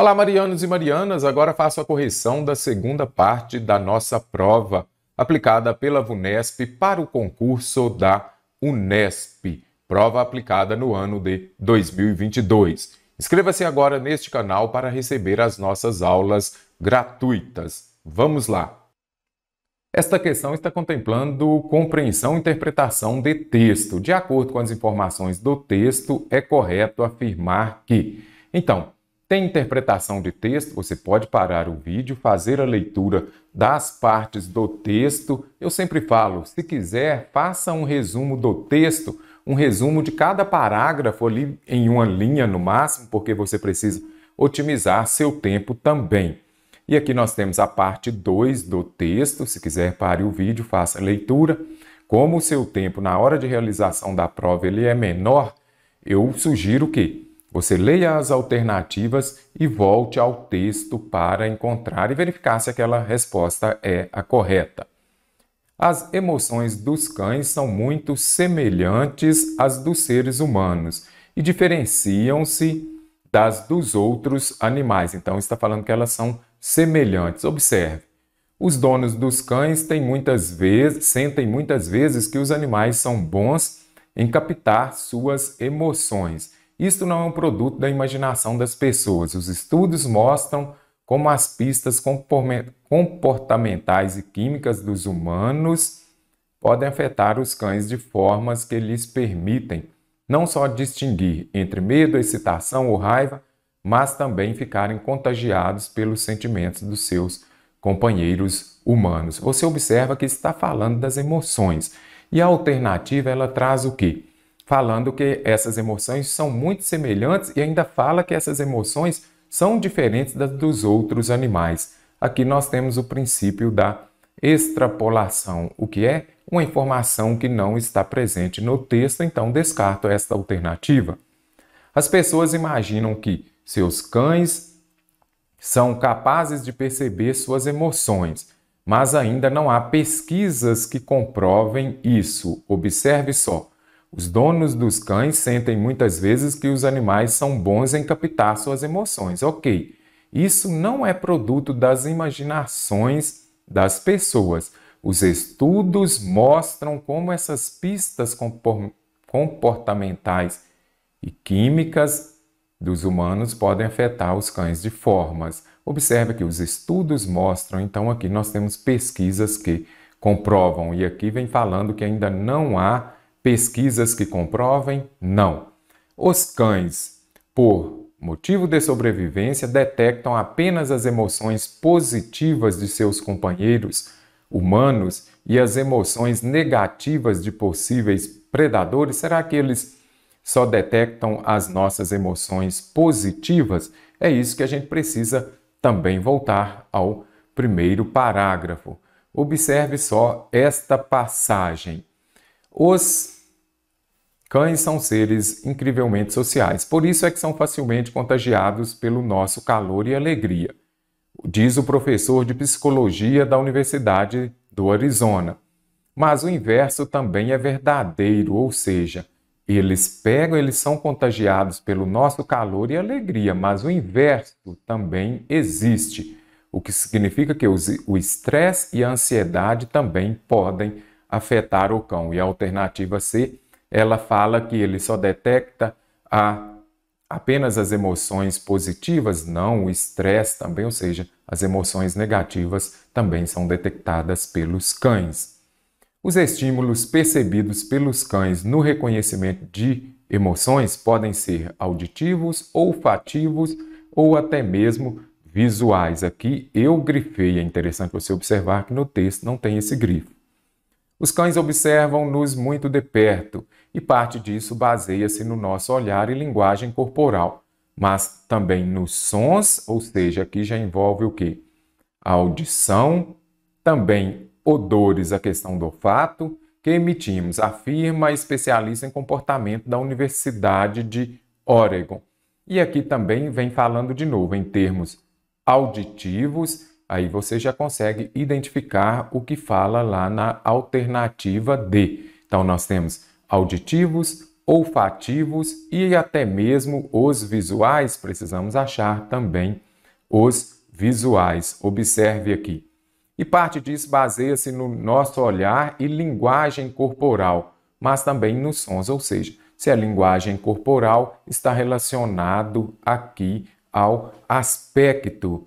Olá, Marianos e Marianas, agora faço a correção da segunda parte da nossa prova, aplicada pela VUNESP para o concurso da UNESP, prova aplicada no ano de 2022. Inscreva-se agora neste canal para receber as nossas aulas gratuitas. Vamos lá! Esta questão está contemplando compreensão e interpretação de texto. De acordo com as informações do texto, é correto afirmar que. Então, tem interpretação de texto? Você pode parar o vídeo, fazer a leitura das partes do texto. Eu sempre falo, se quiser, faça um resumo do texto, um resumo de cada parágrafo ali em uma linha no máximo, porque você precisa otimizar seu tempo também. E aqui nós temos a parte 2 do texto. Se quiser, pare o vídeo, faça a leitura. Como o seu tempo na hora de realização da prova ele é menor, eu sugiro que você leia as alternativas e volte ao texto para encontrar e verificar se aquela resposta é a correta. As emoções dos cães são muito semelhantes às dos seres humanos e diferenciam-se das dos outros animais. Então, está falando que elas são semelhantes. Observe. Os donos dos cães têm muitas vezes, sentem muitas vezes que os animais são bons em captar suas emoções. Isto não é um produto da imaginação das pessoas. Os estudos mostram como as pistas comportamentais e químicas dos humanos podem afetar os cães de formas que lhes permitem não só distinguir entre medo, excitação ou raiva, mas também ficarem contagiados pelos sentimentos dos seus companheiros humanos. Você observa que está falando das emoções. E a alternativa ela traz o quê? falando que essas emoções são muito semelhantes e ainda fala que essas emoções são diferentes das dos outros animais. Aqui nós temos o princípio da extrapolação, o que é uma informação que não está presente no texto, então descarto esta alternativa. As pessoas imaginam que seus cães são capazes de perceber suas emoções, mas ainda não há pesquisas que comprovem isso. Observe só. Os donos dos cães sentem muitas vezes que os animais são bons em captar suas emoções. Ok, isso não é produto das imaginações das pessoas. Os estudos mostram como essas pistas comportamentais e químicas dos humanos podem afetar os cães de formas. Observe que os estudos mostram, então aqui nós temos pesquisas que comprovam, e aqui vem falando que ainda não há pesquisas que comprovem? Não. Os cães, por motivo de sobrevivência, detectam apenas as emoções positivas de seus companheiros humanos e as emoções negativas de possíveis predadores? Será que eles só detectam as nossas emoções positivas? É isso que a gente precisa também voltar ao primeiro parágrafo. Observe só esta passagem. Os Cães são seres incrivelmente sociais, por isso é que são facilmente contagiados pelo nosso calor e alegria, diz o professor de psicologia da Universidade do Arizona. Mas o inverso também é verdadeiro, ou seja, eles pegam, eles são contagiados pelo nosso calor e alegria, mas o inverso também existe, o que significa que o estresse e a ansiedade também podem afetar o cão. E a alternativa é ser ela fala que ele só detecta a, apenas as emoções positivas, não o estresse também, ou seja, as emoções negativas também são detectadas pelos cães. Os estímulos percebidos pelos cães no reconhecimento de emoções podem ser auditivos, olfativos ou até mesmo visuais. Aqui eu grifei, é interessante você observar que no texto não tem esse grifo. Os cães observam-nos muito de perto e parte disso baseia-se no nosso olhar e linguagem corporal, mas também nos sons, ou seja, aqui já envolve o que? A audição, também odores, a questão do olfato, que emitimos, afirma especialista em comportamento da Universidade de Oregon. E aqui também vem falando de novo em termos auditivos, aí você já consegue identificar o que fala lá na alternativa D. Então nós temos auditivos, olfativos e até mesmo os visuais, precisamos achar também os visuais. Observe aqui. E parte disso baseia-se no nosso olhar e linguagem corporal, mas também nos sons, ou seja, se a linguagem corporal está relacionado aqui ao aspecto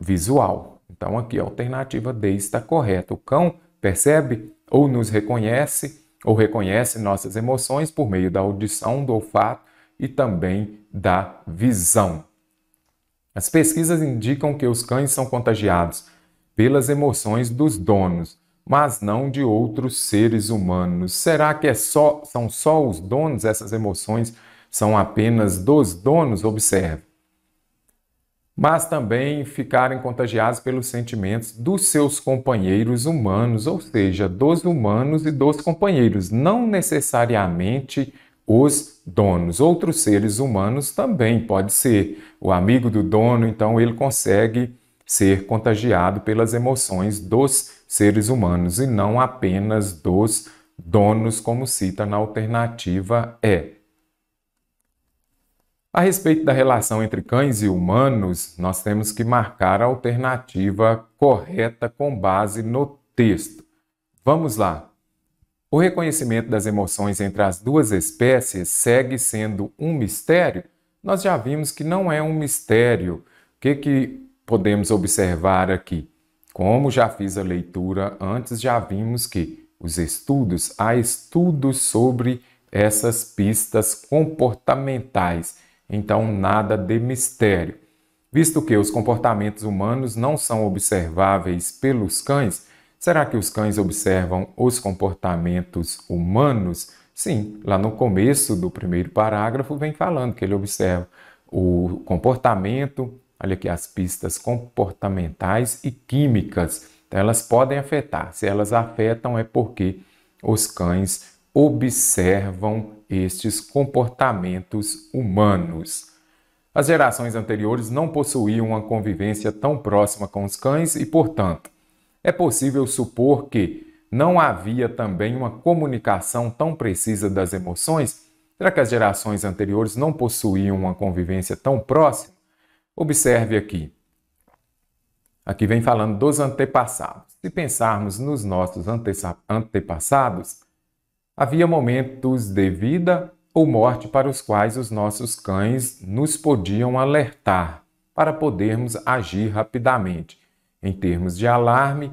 visual. Então aqui a alternativa D está correta. O cão percebe ou nos reconhece ou reconhece nossas emoções por meio da audição, do olfato e também da visão. As pesquisas indicam que os cães são contagiados pelas emoções dos donos, mas não de outros seres humanos. Será que é só, são só os donos essas emoções? São apenas dos donos? Observe mas também ficarem contagiados pelos sentimentos dos seus companheiros humanos, ou seja, dos humanos e dos companheiros, não necessariamente os donos. Outros seres humanos também pode ser o amigo do dono, então ele consegue ser contagiado pelas emoções dos seres humanos e não apenas dos donos, como cita na alternativa E. A respeito da relação entre cães e humanos, nós temos que marcar a alternativa correta com base no texto. Vamos lá. O reconhecimento das emoções entre as duas espécies segue sendo um mistério? Nós já vimos que não é um mistério. O que, que podemos observar aqui? Como já fiz a leitura antes, já vimos que os estudos, há estudos sobre essas pistas comportamentais então, nada de mistério. Visto que os comportamentos humanos não são observáveis pelos cães, será que os cães observam os comportamentos humanos? Sim, lá no começo do primeiro parágrafo vem falando que ele observa o comportamento, olha aqui as pistas comportamentais e químicas. Então, elas podem afetar. Se elas afetam, é porque os cães observam estes comportamentos humanos. As gerações anteriores não possuíam uma convivência tão próxima com os cães e, portanto, é possível supor que não havia também uma comunicação tão precisa das emoções? Será que as gerações anteriores não possuíam uma convivência tão próxima? Observe aqui. Aqui vem falando dos antepassados. Se pensarmos nos nossos antepassados, Havia momentos de vida ou morte para os quais os nossos cães nos podiam alertar para podermos agir rapidamente. Em termos de alarme,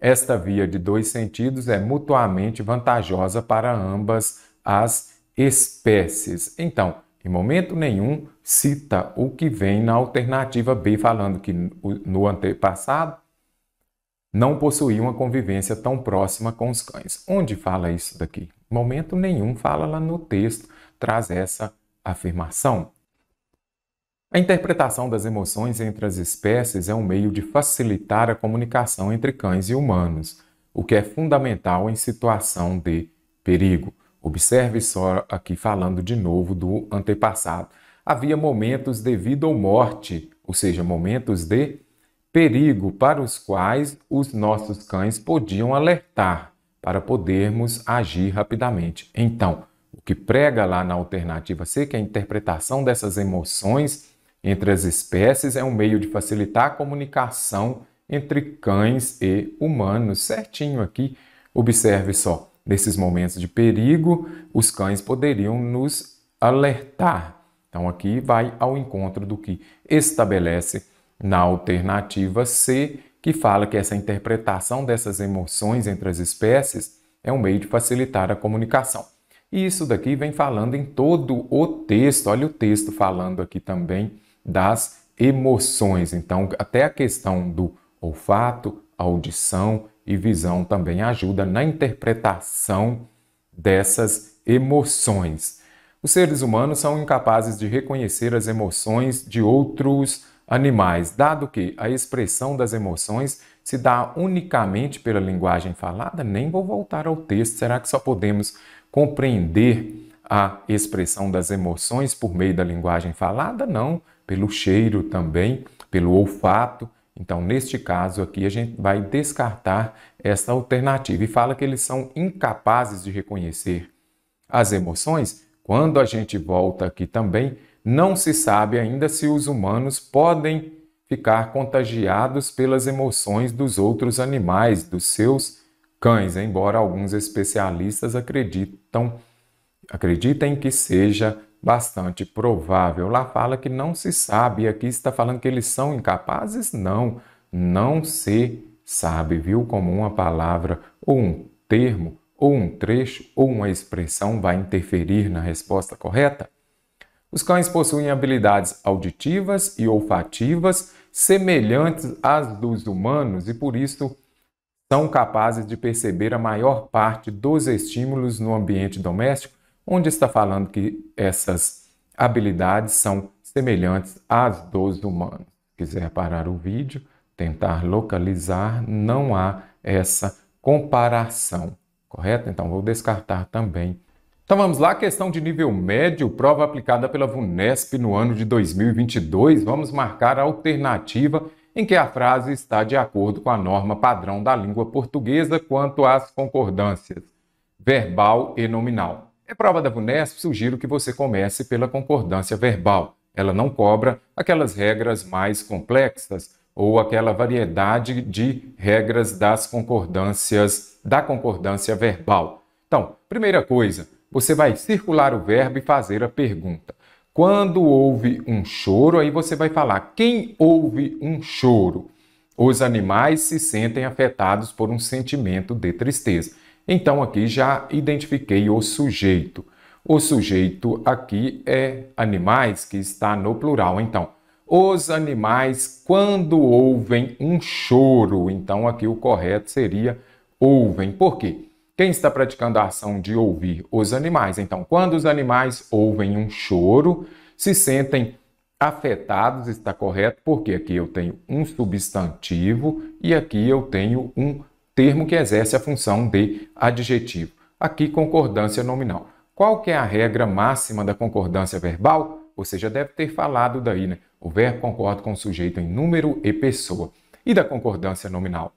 esta via de dois sentidos é mutuamente vantajosa para ambas as espécies. Então, em momento nenhum, cita o que vem na alternativa B, falando que no antepassado não possuía uma convivência tão próxima com os cães. Onde fala isso daqui? Momento nenhum fala lá no texto, traz essa afirmação. A interpretação das emoções entre as espécies é um meio de facilitar a comunicação entre cães e humanos, o que é fundamental em situação de perigo. Observe só aqui falando de novo do antepassado. Havia momentos de vida ou morte, ou seja, momentos de perigo para os quais os nossos cães podiam alertar para podermos agir rapidamente. Então, o que prega lá na alternativa C, que é a interpretação dessas emoções entre as espécies, é um meio de facilitar a comunicação entre cães e humanos. Certinho aqui, observe só. Nesses momentos de perigo, os cães poderiam nos alertar. Então, aqui vai ao encontro do que estabelece na alternativa C que fala que essa interpretação dessas emoções entre as espécies é um meio de facilitar a comunicação. E isso daqui vem falando em todo o texto, olha o texto falando aqui também das emoções. Então, até a questão do olfato, audição e visão também ajuda na interpretação dessas emoções. Os seres humanos são incapazes de reconhecer as emoções de outros animais, dado que a expressão das emoções se dá unicamente pela linguagem falada, nem vou voltar ao texto. Será que só podemos compreender a expressão das emoções por meio da linguagem falada? Não, pelo cheiro também, pelo olfato. Então, neste caso aqui, a gente vai descartar esta alternativa e fala que eles são incapazes de reconhecer as emoções. Quando a gente volta aqui também, não se sabe ainda se os humanos podem ficar contagiados pelas emoções dos outros animais, dos seus cães, embora alguns especialistas acreditam, acreditem que seja bastante provável. Lá fala que não se sabe, e aqui está falando que eles são incapazes? Não, não se sabe, viu? Como uma palavra ou um termo ou um trecho ou uma expressão vai interferir na resposta correta? Os cães possuem habilidades auditivas e olfativas semelhantes às dos humanos e, por isso, são capazes de perceber a maior parte dos estímulos no ambiente doméstico, onde está falando que essas habilidades são semelhantes às dos humanos. Se quiser parar o vídeo, tentar localizar, não há essa comparação, correto? Então vou descartar também então vamos lá, questão de nível médio, prova aplicada pela VUNESP no ano de 2022. Vamos marcar a alternativa em que a frase está de acordo com a norma padrão da língua portuguesa quanto às concordâncias verbal e nominal. É prova da VUNESP, sugiro que você comece pela concordância verbal. Ela não cobra aquelas regras mais complexas ou aquela variedade de regras das concordâncias da concordância verbal. Então, primeira coisa, você vai circular o verbo e fazer a pergunta. Quando houve um choro, aí você vai falar quem houve um choro. Os animais se sentem afetados por um sentimento de tristeza. Então aqui já identifiquei o sujeito. O sujeito aqui é animais, que está no plural. Então, os animais, quando ouvem um choro, então aqui o correto seria ouvem. Por quê? Quem está praticando a ação de ouvir? Os animais. Então, quando os animais ouvem um choro, se sentem afetados, está correto? Porque aqui eu tenho um substantivo e aqui eu tenho um termo que exerce a função de adjetivo. Aqui, concordância nominal. Qual que é a regra máxima da concordância verbal? Você já deve ter falado daí, né? O verbo concorda com o sujeito em número e pessoa. E da concordância nominal?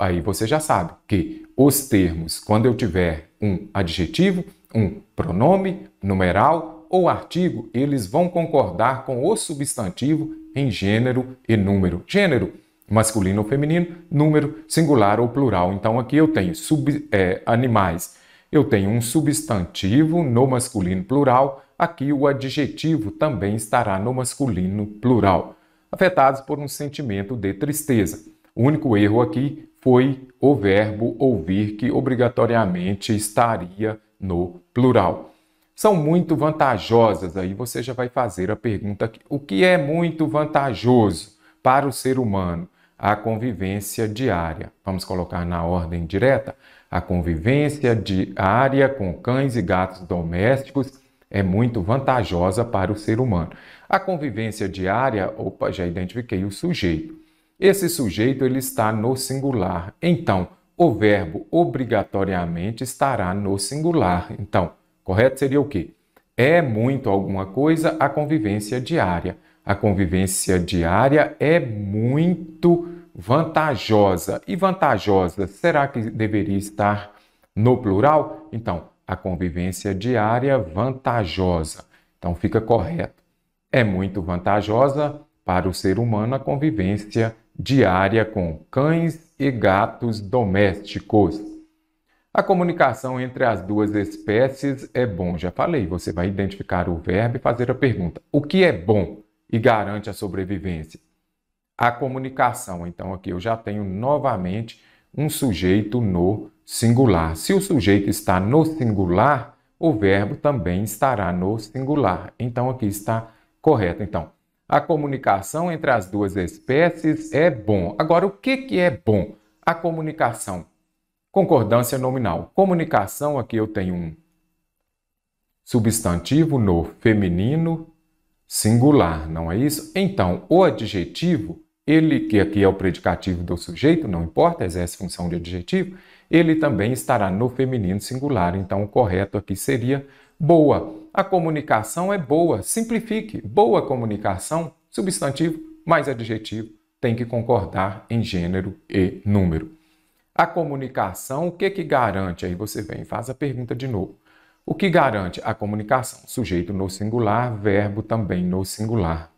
Aí você já sabe que os termos, quando eu tiver um adjetivo, um pronome, numeral ou artigo, eles vão concordar com o substantivo em gênero e número. Gênero masculino ou feminino, número singular ou plural. Então aqui eu tenho sub, é, animais, eu tenho um substantivo no masculino plural, aqui o adjetivo também estará no masculino plural, afetados por um sentimento de tristeza. O único erro aqui foi o verbo ouvir que obrigatoriamente estaria no plural. São muito vantajosas, aí você já vai fazer a pergunta: aqui. o que é muito vantajoso para o ser humano? A convivência diária. Vamos colocar na ordem direta? A convivência diária com cães e gatos domésticos é muito vantajosa para o ser humano. A convivência diária, opa, já identifiquei o sujeito. Esse sujeito ele está no singular. Então, o verbo obrigatoriamente estará no singular. Então, correto seria o quê? É muito alguma coisa a convivência diária. A convivência diária é muito vantajosa. E vantajosa, será que deveria estar no plural? Então, a convivência diária vantajosa. Então, fica correto. É muito vantajosa para o ser humano a convivência diária com cães e gatos domésticos. A comunicação entre as duas espécies é bom, já falei. Você vai identificar o verbo e fazer a pergunta: o que é bom e garante a sobrevivência? A comunicação. Então, aqui eu já tenho novamente um sujeito no singular. Se o sujeito está no singular, o verbo também estará no singular. Então, aqui está correto. Então, a comunicação entre as duas espécies é bom. Agora, o que, que é bom? A comunicação. Concordância nominal. Comunicação, aqui eu tenho um substantivo no feminino singular, não é isso? Então, o adjetivo, ele que aqui é o predicativo do sujeito, não importa, exerce função de adjetivo, ele também estará no feminino singular. Então, o correto aqui seria boa. A comunicação é boa. Simplifique. Boa comunicação, substantivo mais adjetivo, tem que concordar em gênero e número. A comunicação, o que que garante? Aí você vem, faz a pergunta de novo. O que garante a comunicação? Sujeito no singular, verbo também no singular.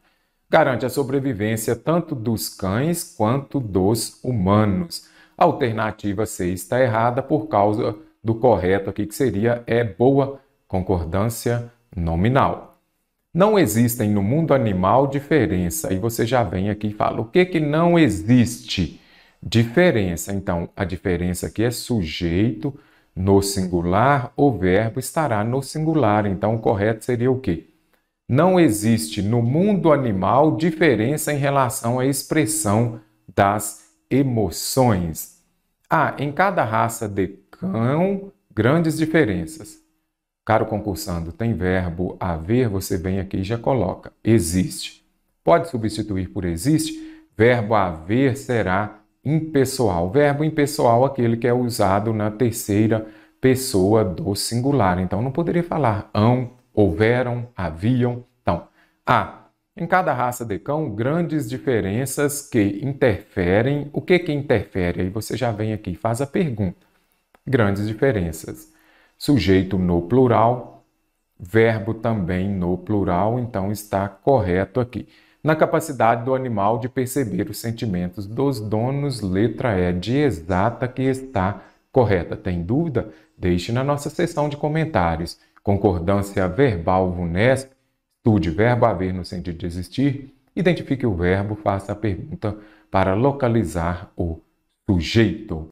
Garante a sobrevivência tanto dos cães quanto dos humanos. A alternativa C está errada por causa do correto aqui, que seria é boa concordância nominal. Não existem no mundo animal diferença. E você já vem aqui e fala: o que, que não existe? Diferença. Então, a diferença aqui é sujeito no singular, o verbo estará no singular. Então, o correto seria o quê? Não existe no mundo animal diferença em relação à expressão das emoções. Ah, em cada raça de cão, grandes diferenças. Caro concursando, tem verbo haver, você vem aqui e já coloca existe. Pode substituir por existe? Verbo haver será impessoal. Verbo impessoal, aquele que é usado na terceira pessoa do singular. Então, não poderia falar hão, houveram, haviam. Então, há. Em cada raça de cão, grandes diferenças que interferem. O que que interfere? Aí você já vem aqui e faz a pergunta. Grandes diferenças sujeito no plural, verbo também no plural, então está correto aqui. Na capacidade do animal de perceber os sentimentos dos donos, letra E de exata que está correta. Tem dúvida? Deixe na nossa seção de comentários. Concordância verbal VUNESP, estude verbo haver no sentido de existir, identifique o verbo, faça a pergunta para localizar o sujeito.